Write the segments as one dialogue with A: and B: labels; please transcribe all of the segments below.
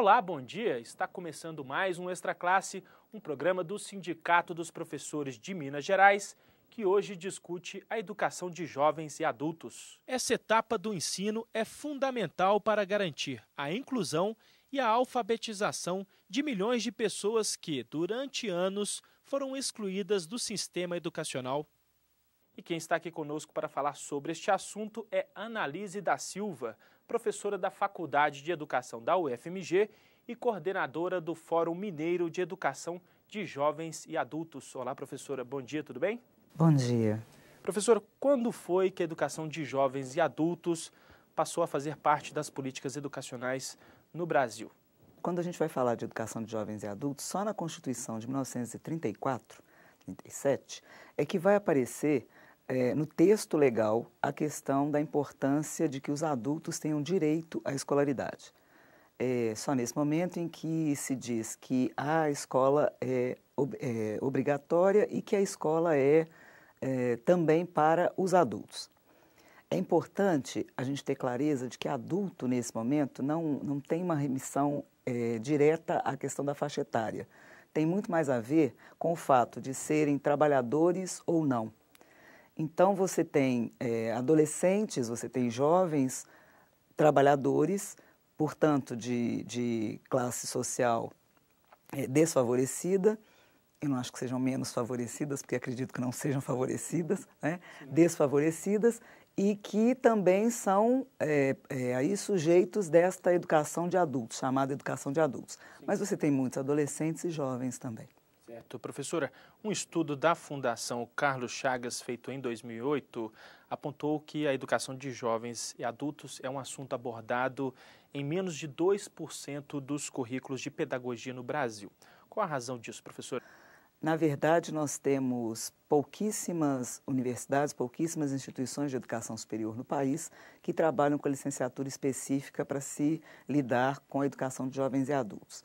A: Olá, bom dia. Está começando mais um Extra Classe, um programa do Sindicato dos Professores de Minas Gerais, que hoje discute a educação de jovens e adultos. Essa etapa do ensino é fundamental para garantir a inclusão e a alfabetização de milhões de pessoas que, durante anos, foram excluídas do sistema educacional e quem está aqui conosco para falar sobre este assunto é Analise da Silva, professora da Faculdade de Educação da UFMG e coordenadora do Fórum Mineiro de Educação de Jovens e Adultos. Olá, professora, bom dia, tudo bem?
B: Bom dia.
A: Professora, quando foi que a educação de jovens e adultos passou a fazer parte das políticas educacionais no Brasil?
B: Quando a gente vai falar de educação de jovens e adultos, só na Constituição de 1934, 37, é que vai aparecer é, no texto legal a questão da importância de que os adultos tenham direito à escolaridade. É, só nesse momento em que se diz que a escola é, é obrigatória e que a escola é, é, também para os adultos. É importante a gente ter clareza de que adulto, nesse momento, não, não tem uma remissão é, direta à questão da faixa etária. Tem muito mais a ver com o fato de serem trabalhadores ou não então você tem é, adolescentes, você tem jovens trabalhadores, portanto de, de classe social é, desfavorecida, eu não acho que sejam menos favorecidas, porque acredito que não sejam favorecidas, né? desfavorecidas, e que também são é, é, aí sujeitos desta educação de adultos, chamada educação de adultos. Sim. Mas você tem muitos adolescentes e jovens também. Professora, um estudo
A: da Fundação Carlos Chagas, feito em 2008, apontou que a educação de jovens e adultos é um assunto abordado em menos de 2% dos currículos de pedagogia no Brasil. Qual a razão disso, professora?
B: Na verdade, nós temos pouquíssimas universidades, pouquíssimas instituições de educação superior no país que trabalham com a licenciatura específica para se lidar com a educação de jovens e adultos.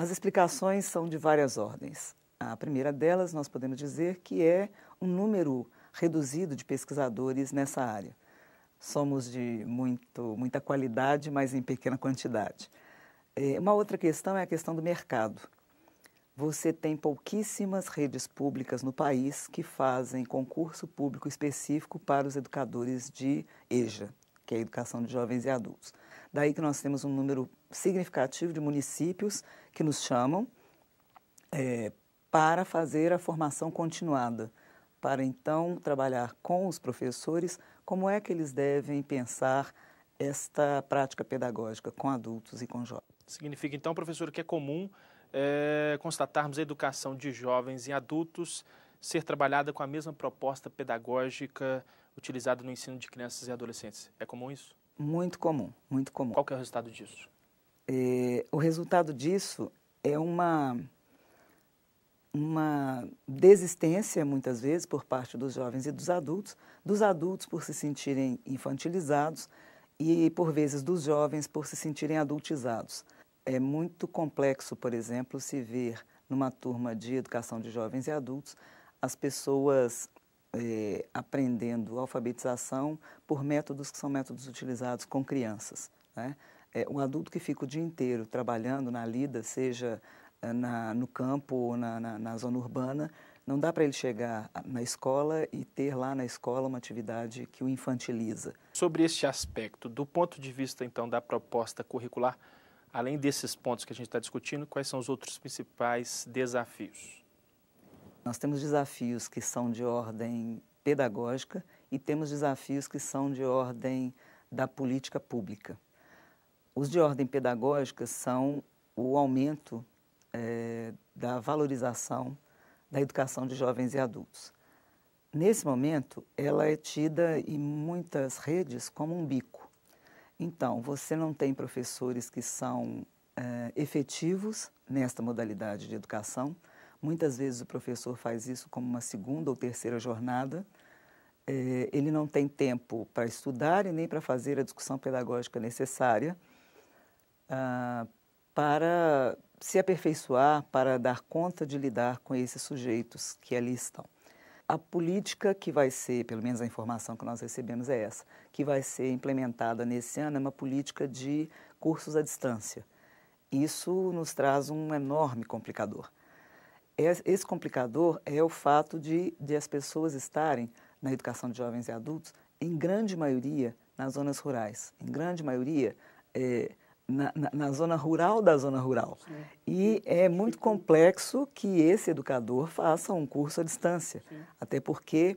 B: As explicações são de várias ordens. A primeira delas, nós podemos dizer que é um número reduzido de pesquisadores nessa área. Somos de muito, muita qualidade, mas em pequena quantidade. É, uma outra questão é a questão do mercado. Você tem pouquíssimas redes públicas no país que fazem concurso público específico para os educadores de EJA que é a educação de jovens e adultos. Daí que nós temos um número significativo de municípios que nos chamam é, para fazer a formação continuada, para então trabalhar com os professores como é que eles devem pensar esta prática pedagógica com adultos e com jovens.
A: Significa então, professor, que é comum é, constatarmos a educação de jovens e adultos ser trabalhada com a mesma proposta pedagógica utilizado no ensino de crianças e adolescentes. É comum isso?
B: Muito comum,
A: muito comum. Qual é o resultado disso?
B: É, o resultado disso é uma uma desistência, muitas vezes, por parte dos jovens e dos adultos, dos adultos por se sentirem infantilizados e, por vezes, dos jovens por se sentirem adultizados. É muito complexo, por exemplo, se ver numa turma de educação de jovens e adultos as pessoas é, aprendendo alfabetização por métodos que são métodos utilizados com crianças. Né? É, um adulto que fica o dia inteiro trabalhando na lida, seja eh, na, no campo ou na, na, na zona urbana, não dá para ele chegar na escola e ter lá na escola uma atividade que o infantiliza.
A: Sobre este aspecto, do ponto de vista então da proposta curricular, além desses pontos que a gente está discutindo, quais são os outros principais desafios?
B: Nós temos desafios que são de ordem pedagógica e temos desafios que são de ordem da política pública. Os de ordem pedagógica são o aumento é, da valorização da educação de jovens e adultos. Nesse momento, ela é tida em muitas redes como um bico. Então, você não tem professores que são é, efetivos nesta modalidade de educação, Muitas vezes o professor faz isso como uma segunda ou terceira jornada. É, ele não tem tempo para estudar e nem para fazer a discussão pedagógica necessária ah, para se aperfeiçoar, para dar conta de lidar com esses sujeitos que ali estão. A política que vai ser, pelo menos a informação que nós recebemos é essa, que vai ser implementada nesse ano é uma política de cursos à distância. Isso nos traz um enorme complicador esse complicador é o fato de, de as pessoas estarem na educação de jovens e adultos, em grande maioria, nas zonas rurais, em grande maioria, é, na, na, na, zona rural da zona rural. Sim. E é muito complexo que esse educador faça um curso à distância, Sim. até porque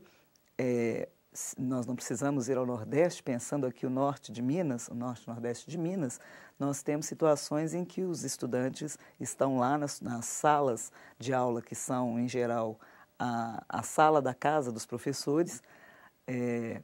B: é, nós não precisamos ir ao Nordeste, pensando aqui o norte de Minas, o norte nordeste de Minas, nós temos situações em que os estudantes estão lá nas, nas salas de aula, que são, em geral, a, a sala da casa dos professores, é,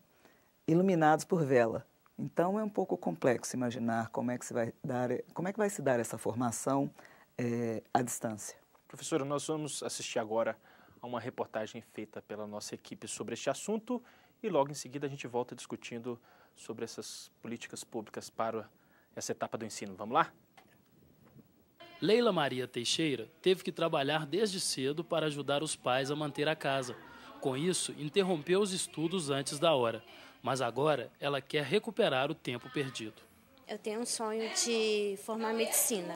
B: iluminados por vela. Então é um pouco complexo imaginar como é que, se vai, dar, como é que vai se dar essa formação é, à distância.
A: Professora, nós vamos assistir agora a uma reportagem feita pela nossa equipe sobre este assunto e logo em seguida a gente volta
C: discutindo sobre essas políticas públicas para essa etapa do ensino. Vamos lá? Leila Maria Teixeira teve que trabalhar desde cedo para ajudar os pais a manter a casa. Com isso, interrompeu os estudos antes da hora, mas agora ela quer recuperar o tempo perdido. Eu tenho um sonho de formar medicina.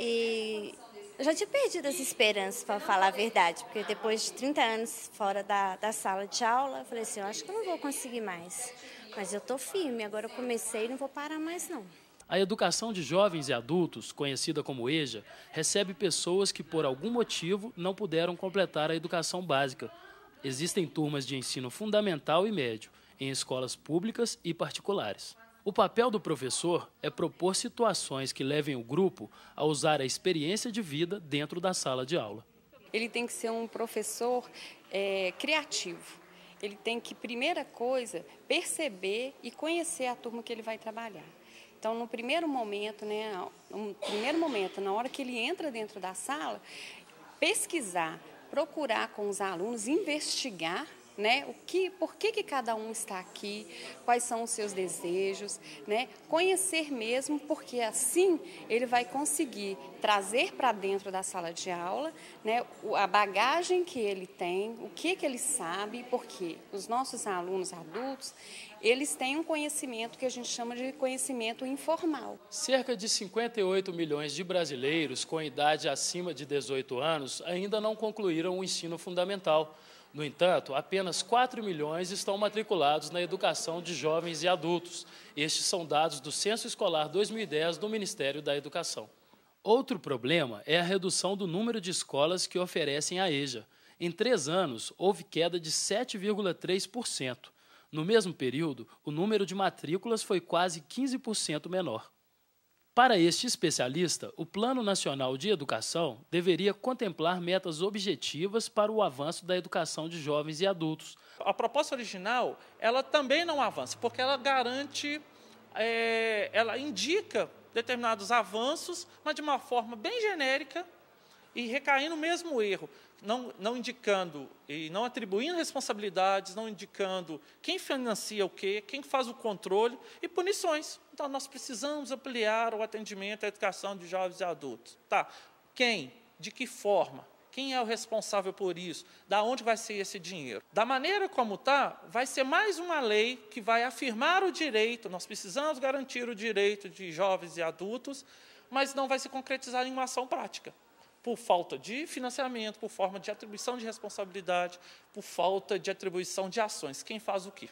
C: E eu já tinha perdido as esperanças, para falar a verdade, porque depois de 30 anos fora da, da sala de aula, eu falei assim: eu acho que eu não vou conseguir mais. Mas eu estou firme, agora eu comecei e não vou parar mais, não. A educação de jovens e adultos, conhecida como EJA, recebe pessoas que, por algum motivo, não puderam completar a educação básica. Existem turmas de ensino fundamental e médio, em escolas públicas e particulares. O papel do professor é propor situações que levem o grupo a usar a experiência de vida dentro da sala de aula. Ele tem que ser um professor é, criativo. Ele tem que, primeira coisa, perceber e conhecer a turma que ele vai trabalhar. Então, no primeiro momento, né, no primeiro momento, na hora que ele entra dentro da sala, pesquisar, procurar com os alunos, investigar né? O que, por que, que cada um está aqui, quais são os seus desejos, né? Conhecer mesmo, porque assim ele vai conseguir trazer para dentro da sala de aula, né? A bagagem que ele tem, o que que ele sabe, porque os nossos alunos adultos eles têm um conhecimento que a gente chama de conhecimento informal. Cerca de 58 milhões de brasileiros com idade acima de 18 anos ainda não concluíram o ensino fundamental. No entanto, apenas 4 milhões estão matriculados na educação de jovens e adultos. Estes são dados do Censo Escolar 2010 do Ministério da Educação. Outro problema é a redução do número de escolas que oferecem a EJA. Em três anos, houve queda de 7,3%. No mesmo período, o número de matrículas foi quase 15% menor. Para este especialista, o Plano Nacional de Educação deveria contemplar metas objetivas para o avanço da educação de jovens e adultos. A proposta original, ela também não avança, porque ela garante, é, ela indica determinados
A: avanços, mas de uma forma bem genérica e recaindo no mesmo erro, não, não indicando e não atribuindo responsabilidades, não indicando quem financia o quê, quem faz o controle e punições. Então, nós precisamos ampliar o atendimento à educação de jovens e adultos. Tá, quem? De que forma? Quem é o responsável por isso? Da onde vai ser esse dinheiro? Da maneira como está, vai ser mais uma lei que vai afirmar o direito, nós precisamos garantir o direito de jovens e adultos, mas não vai se concretizar em uma ação prática. Por falta de financiamento, por forma de atribuição de responsabilidade, por falta de atribuição de ações. Quem faz o quê?